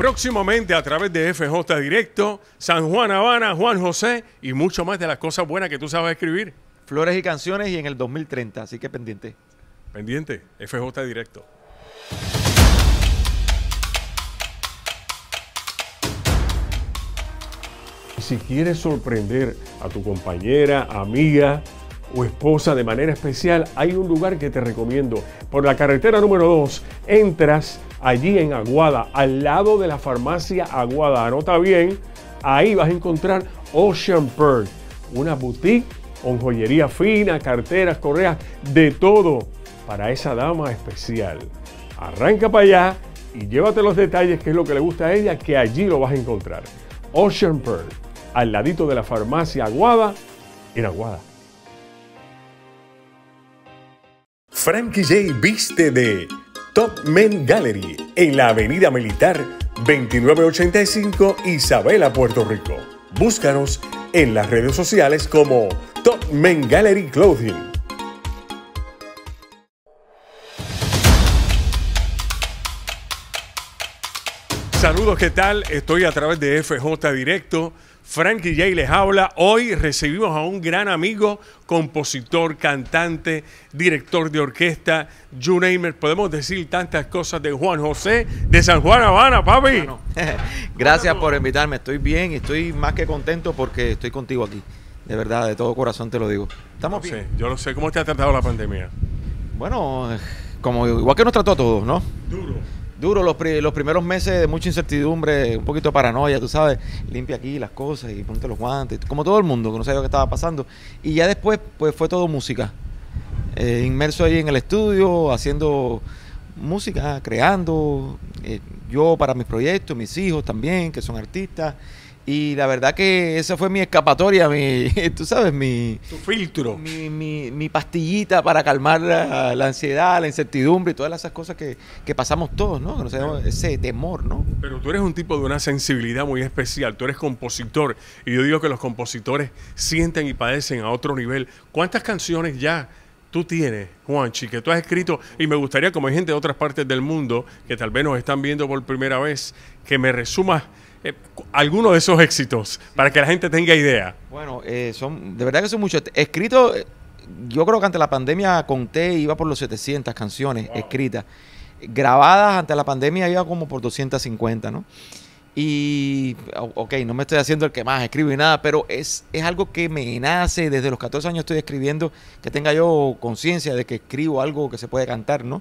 Próximamente a través de FJ Directo, San Juan Habana, Juan José y mucho más de las cosas buenas que tú sabes escribir. Flores y canciones y en el 2030, así que pendiente. Pendiente, FJ Directo. Si quieres sorprender a tu compañera, amiga o esposa de manera especial, hay un lugar que te recomiendo. Por la carretera número 2, entras allí en Aguada, al lado de la farmacia Aguada. Anota bien, ahí vas a encontrar Ocean Pearl, una boutique con joyería fina, carteras, correas, de todo para esa dama especial. Arranca para allá y llévate los detalles, que es lo que le gusta a ella, que allí lo vas a encontrar. Ocean Pearl, al ladito de la farmacia Aguada, en Aguada. Frankie J. Viste de Top Men Gallery en la Avenida Militar 2985 Isabela, Puerto Rico. Búscanos en las redes sociales como Top Men Gallery Clothing. Saludos, ¿qué tal? Estoy a través de FJ Directo. Frankie Jay les habla. Hoy recibimos a un gran amigo, compositor, cantante, director de orquesta, you Podemos decir tantas cosas de Juan José, de San Juan Habana, papi. Gracias por invitarme. Estoy bien y estoy más que contento porque estoy contigo aquí. De verdad, de todo corazón te lo digo. Estamos bien. Yo no sé cómo te ha tratado la pandemia. Bueno, como igual que nos trató a todos, ¿no? Duro Duro, los, primeros meses de mucha incertidumbre, un poquito de paranoia, tú sabes, limpia aquí las cosas y ponte los guantes, como todo el mundo, que no sabía que estaba pasando. Y ya después, pues fue todo música. Eh, inmerso ahí en el estudio, haciendo música, creando, eh, yo para mis proyectos, mis hijos también, que son artistas. Y la verdad que esa fue mi escapatoria, mi, tú sabes, mi... Tu filtro. Mi, pastillita para calmar la, ansiedad, la incertidumbre y todas esas cosas que, pasamos todos, ¿no? ese temor, ¿no? Pero tú eres un tipo de una sensibilidad muy especial, tú eres compositor y yo digo que los compositores sienten y padecen a otro nivel. ¿Cuántas canciones ya tú tienes, Juanchi, que tú has escrito, y me gustaría, como hay gente de otras partes del mundo que tal vez nos están viendo por primera vez, que me resumas eh, algunos de esos éxitos para que la gente tenga idea. Bueno, eh, son de verdad que son muchos. Escrito, eh, yo creo que ante la pandemia conté, iba por los 700 canciones escritas. Grabadas ante la pandemia iba como por 250, ¿no? Y, ok, no me estoy haciendo el que más escribo y nada, pero es, es algo que me nace, desde los 14 años estoy escribiendo, que tenga yo conciencia de que escribo algo que se puede cantar, ¿no?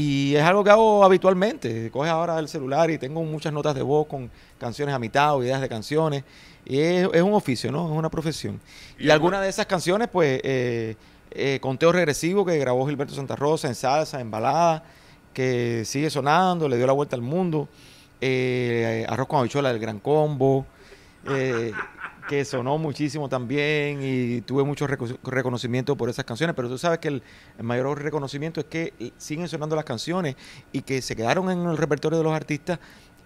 Y es algo que hago habitualmente. Coges ahora el celular y tengo muchas notas de voz con canciones a mitad o ideas de canciones. Y es, un oficio, ¿no? Es una profesión. Y, algunas de esas canciones, pues, eh, eh, conteo regresivo que grabó Gilberto Santa Rosa en salsa, en balada, que sigue sonando, le dio la vuelta al mundo. Eh, arroz con habichuela del Gran Combo que sonó muchísimo también y tuve mucho reconocimiento por esas canciones, pero tú sabes que el, mayor reconocimiento es que siguen sonando las canciones y que se quedaron en el repertorio de los artistas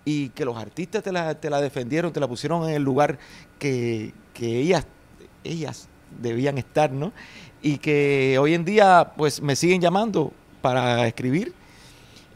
y que los artistas te la, defendieron, te la pusieron en el lugar que, ellas, ellas debían estar, ¿no? Y que hoy en día pues me siguen llamando para escribir.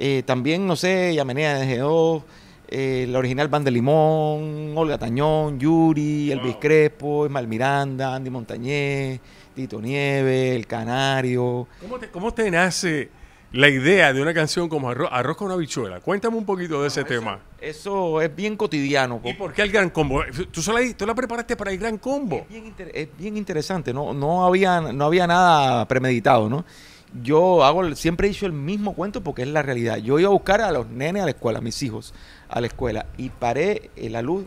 Eh, también, no sé, llamé a NGO, el eh, original Van de Limón, Olga Tañón, Yuri, Elvis Crespo, Esmal Miranda, Andy Montañez, Tito Nieves, El Canario. ¿Cómo te, nace la idea de una canción como Arroz, arroz con habichuela? Cuéntame un poquito de ah, ese tema. Eso es bien cotidiano. ¿Y por qué el gran combo? ¿Tú, la preparaste para el gran combo. Es bien, interesante, no, no, había, no había nada premeditado, ¿no? yo hago, siempre he el mismo cuento porque es la realidad. Yo iba a buscar a los nenes a la escuela, a mis hijos a la escuela, y paré en la luz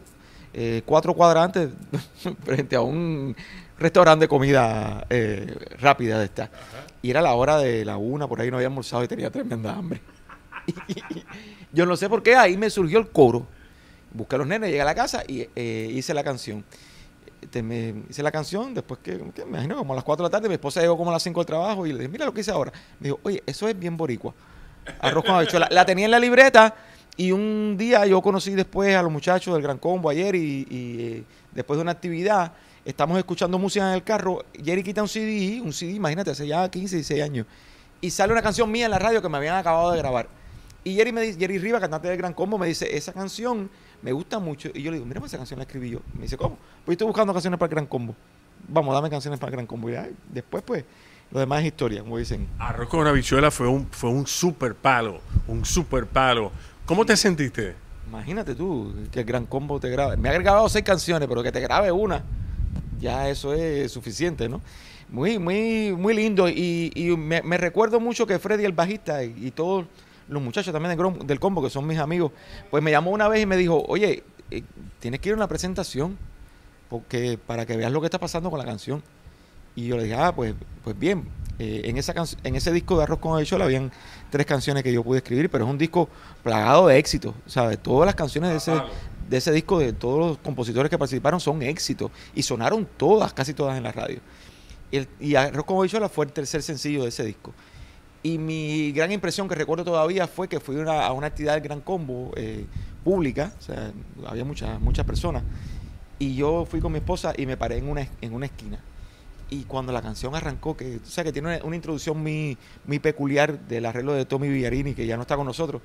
eh, cuatro cuadrantes frente a un restaurante de comida eh, rápida de esta. Y era la hora de la una, por ahí no había almorzado y tenía tremenda hambre. yo no sé por qué, ahí me surgió el coro. Busqué a los nenes, llegué a la casa y eh, hice la canción. Este, me hice la canción, después que, me imagino como a las 4 de la tarde, mi esposa llegó como a las 5 del trabajo y le dije, mira lo que hice ahora. Me dijo, oye, eso es bien boricua. Arroz con habichuela. La tenía en la libreta y un día yo conocí después a los muchachos del Gran Combo ayer y, eh, después de una actividad, estamos escuchando música en el carro. Jerry quita un CD, un CD, imagínate, hace ya 15, 16 años. Y sale una canción mía en la radio que me habían acabado de grabar. Y Jerry, me dice, Jerry Riva, cantante del Gran Combo, me dice, esa canción me gusta mucho. Y yo le digo, mira, pues, esa canción la escribí yo. Me dice, ¿cómo? Pues yo estoy buscando canciones para el Gran Combo. Vamos, dame canciones para el Gran Combo. Y después, pues, lo demás es historia, como dicen. Arroz con una bichuela fue un, fue un super palo, un super palo. ¿Cómo te sentiste? Imagínate tú, que el Gran Combo te grabe. Me ha grabado seis canciones, pero que te grabe una, ya eso es suficiente, ¿no? Muy, muy, muy lindo. Y, me recuerdo mucho que Freddy, el bajista, y, todo... todos los muchachos también del, combo, que son mis amigos, pues me llamó una vez y me dijo, oye, eh, tienes que ir a una presentación porque para que veas lo que está pasando con la canción. Y yo le dije, ah, pues, pues bien, eh, en, esa en ese disco de Arroz con la habían tres canciones que yo pude escribir, pero es un disco plagado de éxitos, ¿sabes? Todas las canciones de ese, de ese disco, de todos los compositores que participaron, son éxitos y sonaron todas, casi todas en la radio. y Arroz con la fue el tercer sencillo de ese disco. Y mi gran impresión que recuerdo todavía fue que fui a una actividad del Gran Combo eh, pública, había muchas muchas personas, y yo fui con mi esposa y me paré en una, en una esquina. Y cuando la canción arrancó, que que tiene una, introducción muy, muy peculiar del arreglo de Tommy Villarini, que ya no está con nosotros,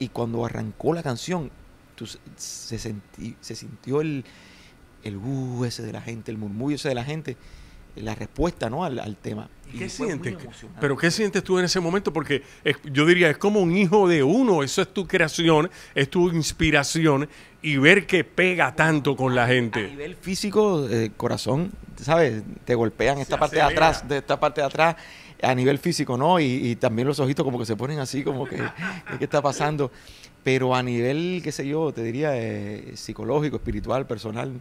y cuando arrancó la canción, se, se sintió el, el uh ese de la gente, el murmullo ese de la gente la respuesta ¿no? al, tema. qué sientes? Pero ¿qué sientes tú en ese momento? Porque yo diría, es como un hijo de uno, eso es tu creación, es tu inspiración y ver que pega tanto con la gente. A nivel físico, eh, corazón, ¿sabes? Te golpean esta parte de atrás, de esta parte de atrás, a nivel físico, ¿no? Y, y también los ojitos como que se ponen así, como que, ¿qué está pasando? Pero a nivel, qué sé yo, te diría, eh, psicológico, espiritual, personal,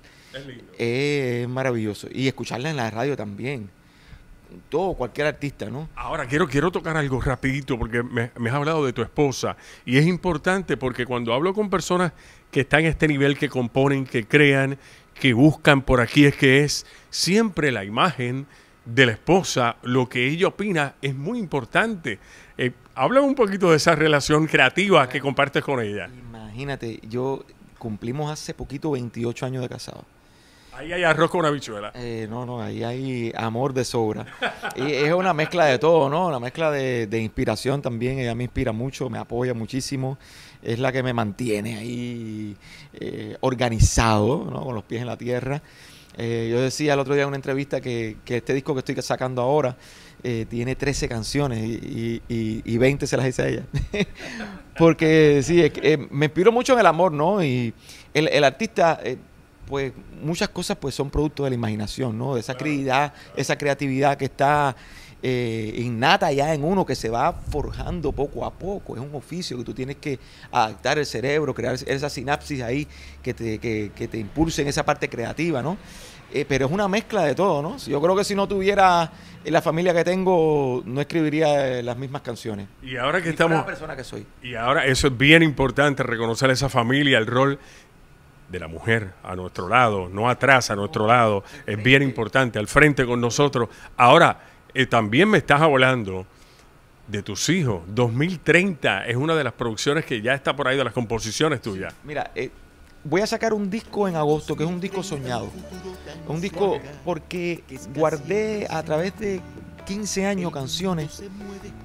es, maravilloso. Y escucharla en la radio también todo, cualquier artista, ¿no? Ahora, quiero, quiero tocar algo rapidito porque me, has hablado de tu esposa y es importante porque cuando hablo con personas que están en este nivel, que componen, que crean, que buscan por aquí, es que es siempre la imagen de la esposa, lo que ella opina es muy importante. Háblame un poquito de esa relación creativa que compartes con ella. Imagínate, yo cumplimos hace poquito 28 años de casado. Ahí hay arroz con habichuela. Eh, no, no, ahí hay amor de sobra. y es una mezcla de todo, ¿no? Una mezcla de, inspiración también. Ella me inspira mucho, me apoya muchísimo. Es la que me mantiene ahí eh, organizado, ¿no? Con los pies en la tierra. Eh, yo decía el otro día en una entrevista que, que este disco que estoy sacando ahora eh, tiene 13 canciones y, 20 se las dice a ella. Porque sí, eh, me inspiro mucho en el amor, ¿no? Y el, artista, eh, pues muchas cosas pues son producto de la imaginación, ¿no? De esa creatividad, esa creatividad que está innata ya en uno, que se va forjando poco a poco. Es un oficio que tú tienes que adaptar el cerebro, crear esa sinapsis ahí que te, que, que te impulsen esa parte creativa, ¿no? Eh, pero es una mezcla de todo, ¿no? Yo creo que si no tuviera eh, la familia que tengo, no escribiría eh, las mismas canciones. Y ahora que estamos... La persona que soy. Y ahora eso es bien importante, reconocer esa familia, el rol de la mujer a nuestro lado, no atrás a nuestro lado, es bien importante, al frente con nosotros. Ahora, también me estás hablando de tus hijos. 2030 es una de las producciones que ya está por ahí, de las composiciones tuyas. Mira, eh, voy a sacar un disco en agosto, que es un disco soñado. Un disco porque guardé a través de 15 años canciones.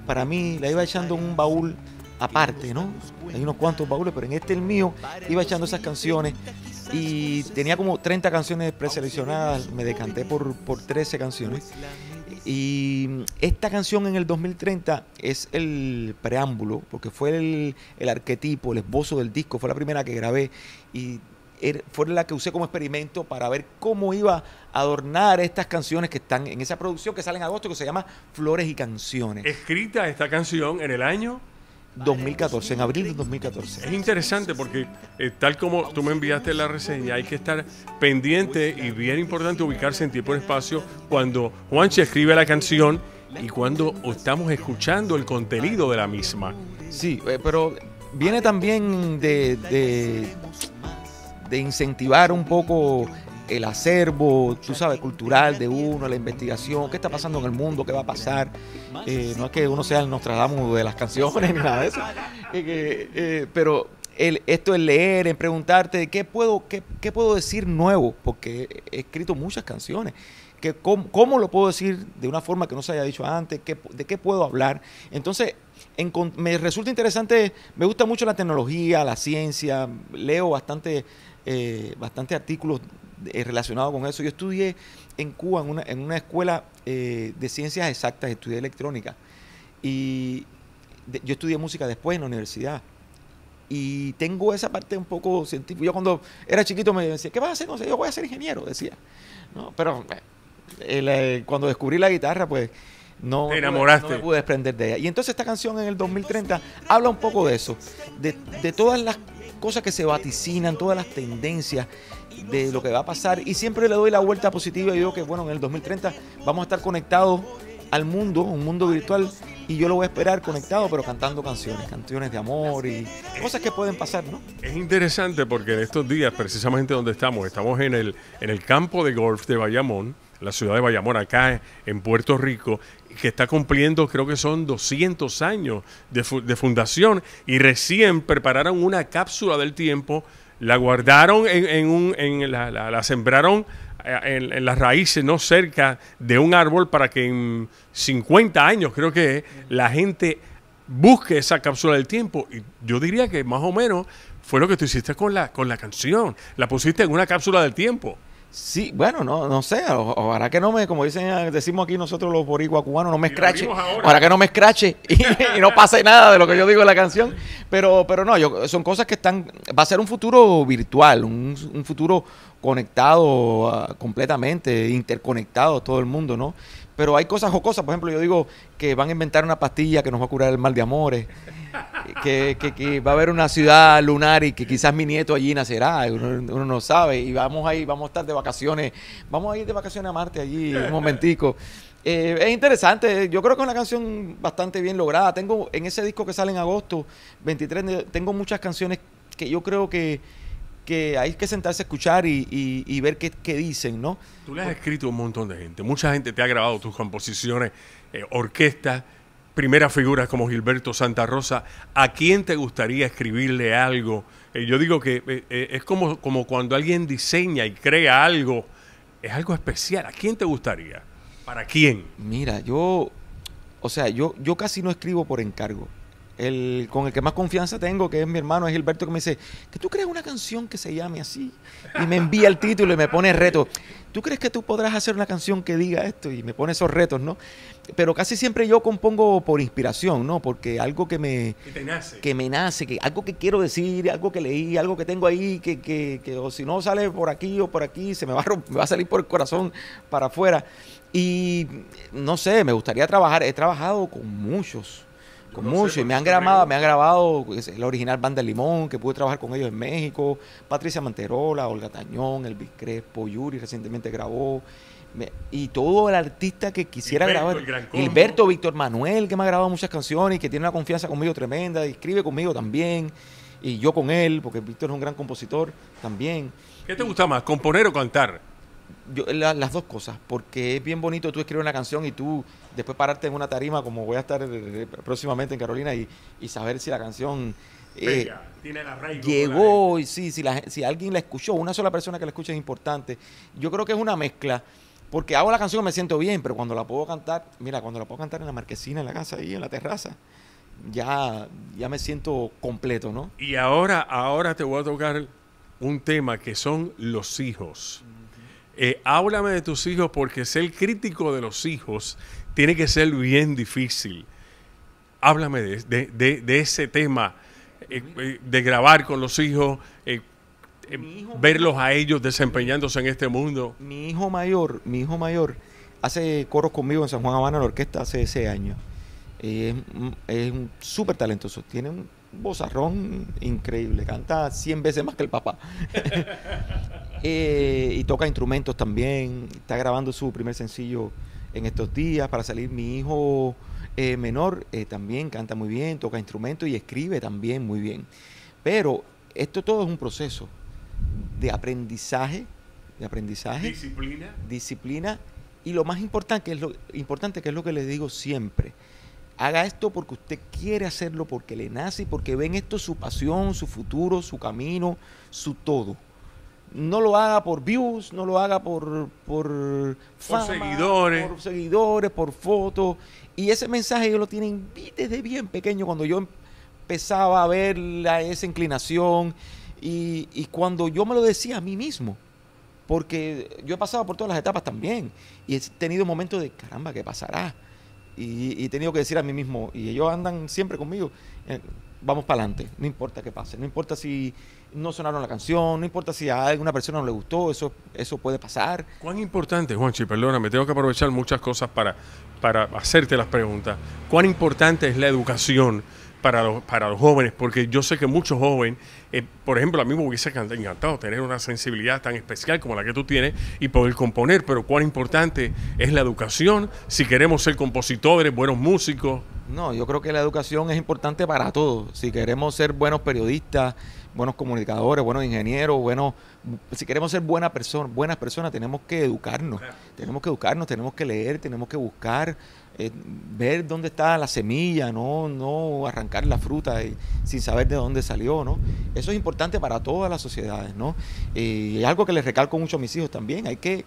Para mí, la iba echando en un baúl aparte, ¿no? Hay unos cuantos baúles, pero en este el mío iba echando esas canciones. Y tenía como 30 canciones preseleccionadas, me decanté por, por 13 canciones. Y esta canción en el 2030 es el preámbulo, porque fue el, el arquetipo, el esbozo del disco, fue la primera que grabé y er, fue la que usé como experimento para ver cómo iba a adornar estas canciones que están en esa producción que sale en agosto que se llama Flores y Canciones. Escrita esta canción en el año 2014, en abril de 2014. Es interesante porque eh, tal como tú me enviaste la reseña, hay que estar pendiente y bien importante ubicarse en tiempo y espacio cuando Juanche escribe la canción y cuando estamos escuchando el contenido de la misma. Sí, eh, pero viene también de, de incentivar un poco el acervo, tú sabes, cultural de uno, la investigación, qué está pasando en el mundo, qué va a pasar. Eh, no es que uno sea el Nostradamus de las canciones ni nada de eso. Eh, eh, pero el, esto es leer, en preguntarte qué puedo, qué, puedo decir nuevo, porque he escrito muchas canciones. Que cómo, lo puedo decir de una forma que no se haya dicho antes? ¿De qué puedo hablar? Entonces, me resulta interesante, me gusta mucho la tecnología, la ciencia, leo bastante, bastante artículos eh, relacionado con eso. Yo estudié en Cuba, en una, en una escuela eh, de ciencias exactas, estudié electrónica. Y yo estudié música después en la universidad. Y tengo esa parte un poco científica. Yo cuando era chiquito me decía, ¿qué vas a hacer? yo voy a ser ingeniero, decía. Pero eh, cuando descubrí la guitarra, pues no, pude desprender de ella. Y entonces esta canción en el 2030 pues habla un poco de eso, de, de todas las cosas que se vaticinan, todas las tendencias de lo que va a pasar y siempre le doy la vuelta positiva y digo que bueno, en el 2030 vamos a estar conectados al mundo, un mundo virtual y yo lo voy a esperar conectado pero cantando canciones, canciones de amor y cosas que pueden pasar, ¿no? Es interesante porque en estos días precisamente donde estamos, estamos en el en el campo de golf de Bayamón, la ciudad de Bayamón acá en Puerto Rico, que está cumpliendo creo que son 200 años de, de fundación y recién prepararon una cápsula del tiempo la guardaron en, un, en la, la, sembraron eh, en, las raíces, no cerca de un árbol, para que en 50 años, creo que la gente busque esa cápsula del tiempo. Y yo diría que más o menos fue lo que tú hiciste con la, con la canción. La pusiste en una cápsula del tiempo. Sí, bueno, no, no sé, ahora que no me, como dicen, decimos aquí nosotros los boricuas cubanos, no me escrache, ahora que no me escrache y, no pase nada de lo que yo digo en la canción, pero, pero no, yo, son cosas que están, va a ser un futuro virtual, un, futuro conectado ah, completamente, interconectado todo el mundo, ¿no? Pero hay cosas cosas, por ejemplo, yo digo que van a inventar una pastilla que nos va a curar el mal de amores, que, va a haber una ciudad lunar y que quizás mi nieto allí nacerá, uno, no sabe, y vamos ahí, vamos a estar de vacaciones, vamos a ir de vacaciones a Marte allí un momentico. Eh, es interesante, yo creo que es una canción bastante bien lograda. Tengo en ese disco que sale en agosto 23, tengo muchas canciones que yo creo que, hay que sentarse a escuchar y, ver qué, dicen, ¿no? Tú le has escrito un montón de gente, mucha gente te ha grabado tus composiciones, eh, orquestas primeras figuras como Gilberto Santa Rosa, ¿a quién te gustaría escribirle algo? Eh, yo digo que eh, eh, es como, como cuando alguien diseña y crea algo, es algo especial. ¿A quién te gustaría? ¿Para quién? Mira, yo, o sea, yo, yo casi no escribo por encargo el, con el que más confianza tengo, que es mi hermano, es Gilberto, que me dice, que tú crees una canción que se llame así. Y me envía el título y me pone reto. ¿Tú crees que tú podrás hacer una canción que diga esto? Y me pone esos retos, ¿no? Pero casi siempre yo compongo por inspiración, ¿no? Porque algo que me... Que nace. Que me nace, que algo que quiero decir, algo que leí, algo que tengo ahí, que, que, o si no sale por aquí o por aquí, se me va, me va a salir por el corazón para afuera. Y no sé, me gustaría trabajar. He trabajado con muchos mucho. y me han grabado, me han grabado pues, la original Banda Limón, que pude trabajar con ellos en México, Patricia Manterola, Olga Tañón, Elvis Crespo, Yuri recientemente grabó. y todo el artista que quisiera grabar. Gilberto, Víctor Manuel, que me ha grabado muchas canciones y que tiene una confianza conmigo tremenda, escribe conmigo también, y yo con él, porque Víctor es un gran compositor también. ¿Qué te gusta más, componer o cantar? las dos cosas, porque es bien bonito tú escribir una canción y tú después pararte en una tarima como voy a estar eh, eh, próximamente en Carolina y, saber si la canción eh, llegó y sí, si, la, si alguien la escuchó, una sola persona que la escuche es importante. Yo creo que es una mezcla, porque hago la canción me siento bien, pero cuando la puedo cantar, mira, cuando la puedo cantar en la marquesina, en la casa, ahí en la terraza, ya, ya me siento completo, ¿no? Y ahora, ahora te voy a tocar un tema que son los hijos. Mm. Eh, háblame de tus hijos porque ser crítico de los hijos tiene que ser bien difícil. Háblame de, ese tema, eh, eh, de grabar con los hijos, verlos a ellos desempeñándose en este mundo. Mi hijo mayor, mi hijo mayor hace coros conmigo en San Juan Habana, en la orquesta, hace ese año. es, mm, es súper talentoso, tiene un vozarrón increíble, canta 100 veces más que el papá. Eh, y toca instrumentos también. Está grabando su primer sencillo en estos días para salir. Mi hijo eh, menor eh, también canta muy bien, toca instrumentos y escribe también muy bien. Pero esto todo es un proceso de aprendizaje, de aprendizaje, disciplina, disciplina y lo más importante es lo importante que es lo que les digo siempre. Haga esto porque usted quiere hacerlo, porque le nace, porque ven esto su pasión, su futuro, su camino, su todo no lo haga por views, no lo haga por, por, por seguidores. Por seguidores, por fotos. Y ese mensaje ellos lo tienen desde bien pequeño, cuando yo empezaba a ver la, esa inclinación y, cuando yo me lo decía a mí mismo. Porque yo he pasado por todas las etapas también y he tenido momentos de, caramba, ¿qué pasará? Y, y he tenido que decir a mí mismo, y ellos andan siempre conmigo, eh, vamos para adelante, no importa qué pase, no importa si no sonaron la canción, no importa si a alguna persona no le gustó, eso, eso puede pasar. ¿Cuán importante, Juanchi, perdona, me tengo que aprovechar muchas cosas para, para hacerte las preguntas, cuán importante es la educación? para los, para los jóvenes, porque yo sé que muchos jóvenes, eh, por ejemplo, a mí me hubiese encantado tener una sensibilidad tan especial como la que tú tienes y poder componer, pero cuán importante es la educación si queremos ser compositores, buenos músicos. No, yo creo que la educación es importante para todos. Si queremos ser buenos periodistas, buenos comunicadores, buenos ingenieros, buenos, si queremos ser buena persona, buenas personas, tenemos que educarnos. Tenemos que educarnos, tenemos que leer, tenemos que buscar eh, ver dónde está la semilla, no, no arrancar la fruta eh, sin saber de dónde salió, ¿no? Eso es importante para todas las sociedades, ¿no? Eh, y algo que les recalco mucho a mis hijos también, hay que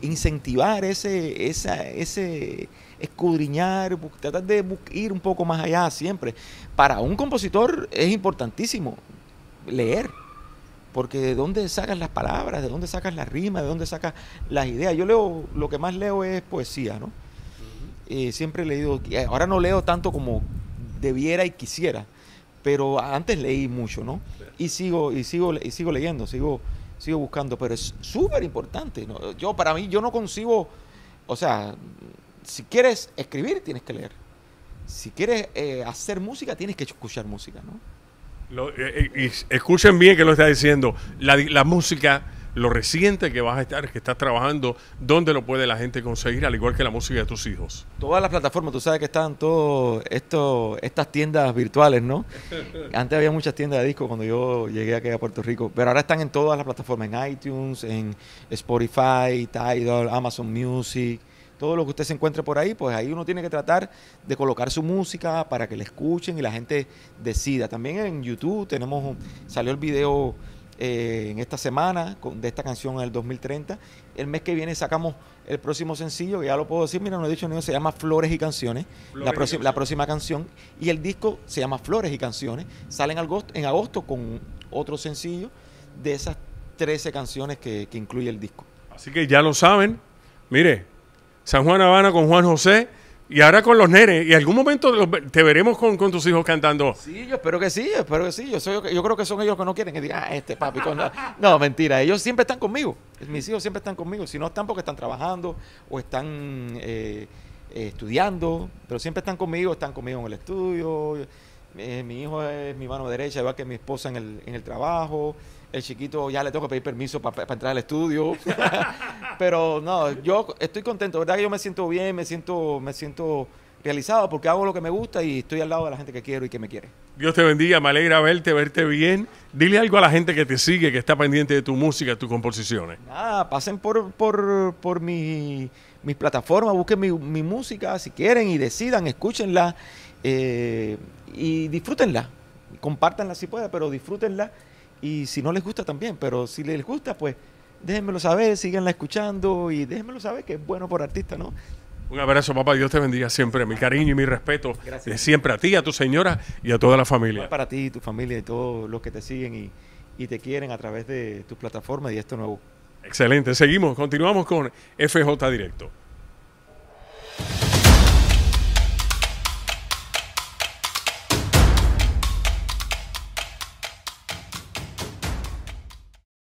incentivar ese, esa, ese escudriñar, tratar de ir un poco más allá siempre. Para un compositor es importantísimo leer, porque de dónde sacas las palabras, de dónde sacas las rimas, de dónde sacas las ideas. Yo leo, lo que más leo es poesía, ¿no? Eh, siempre he leído, eh, ahora no leo tanto como debiera y quisiera, pero antes leí mucho, ¿no? Y sigo, y sigo, y sigo leyendo, sigo, sigo buscando, pero es súper importante. Yo, para mí, yo no consigo, o sea, si quieres escribir, tienes que leer. Si quieres eh, hacer música, tienes que escuchar música, ¿no? escuchen bien que lo está diciendo. La, la música lo reciente que vas a estar, que estás trabajando, dónde lo puede la gente conseguir, al igual que la música de tus hijos. Todas las plataformas, tú sabes que están todas estas tiendas virtuales, ¿no? Antes había muchas tiendas de disco cuando yo llegué aquí a Puerto Rico, pero ahora están en todas las plataformas, en iTunes, en Spotify, Tidal, Amazon Music todo lo que usted se encuentre por ahí, pues ahí uno tiene que tratar de colocar su música para que la escuchen y la gente decida. También en YouTube tenemos, salió el video eh, en esta semana con, de esta canción en el 2030. El mes que viene sacamos el próximo sencillo, que ya lo puedo decir, mira, no he dicho ni se llama Flores y Canciones, la, próxima canción. Y el disco se llama Flores y Canciones. salen en agosto, en agosto con otro sencillo de esas 13 canciones que, que incluye el disco. Así que ya lo saben. Mire, San Juan Habana con Juan José y ahora con los nenes, y algún momento te veremos con, tus hijos cantando. Sí, yo espero que sí, yo espero que sí. Yo, soy, yo creo que son ellos que no quieren que digan, ah, este papi. Con no, mentira, ellos siempre están conmigo. Mis hijos siempre están conmigo. Si no están porque están trabajando o están eh, estudiando, pero siempre están conmigo, están conmigo en el estudio. Eh, mi hijo es mi mano derecha, igual que mi esposa en el, en el trabajo el chiquito ya le tengo que pedir permiso para entrar al estudio. Pero no, yo estoy contento, verdad que yo me siento bien, me siento, me siento realizado porque hago lo que me gusta y estoy al lado de la gente que quiero y que me quiere. Dios te bendiga, me alegra verte, verte bien. Dile algo a la gente que te sigue, que está pendiente de tu música, tus composiciones. Nada, pasen por, por, mi, mis plataformas, busquen mi, música si quieren y decidan, escúchenla eh, y disfrútenla. Compártanla si pueden, pero disfrútenla y si no les gusta también, pero si les gusta, pues déjenmelo saber, síganla escuchando y déjenmelo saber que es bueno por artista, ¿no? Un abrazo, papá. Dios te bendiga siempre. Mi cariño y mi respeto. siempre a ti, a tu señora y a toda la familia. Para ti, y tu familia y todos los que te siguen y, y te quieren a través de tus plataformas y esto nuevo. Excelente. Seguimos, continuamos con FJ Directo.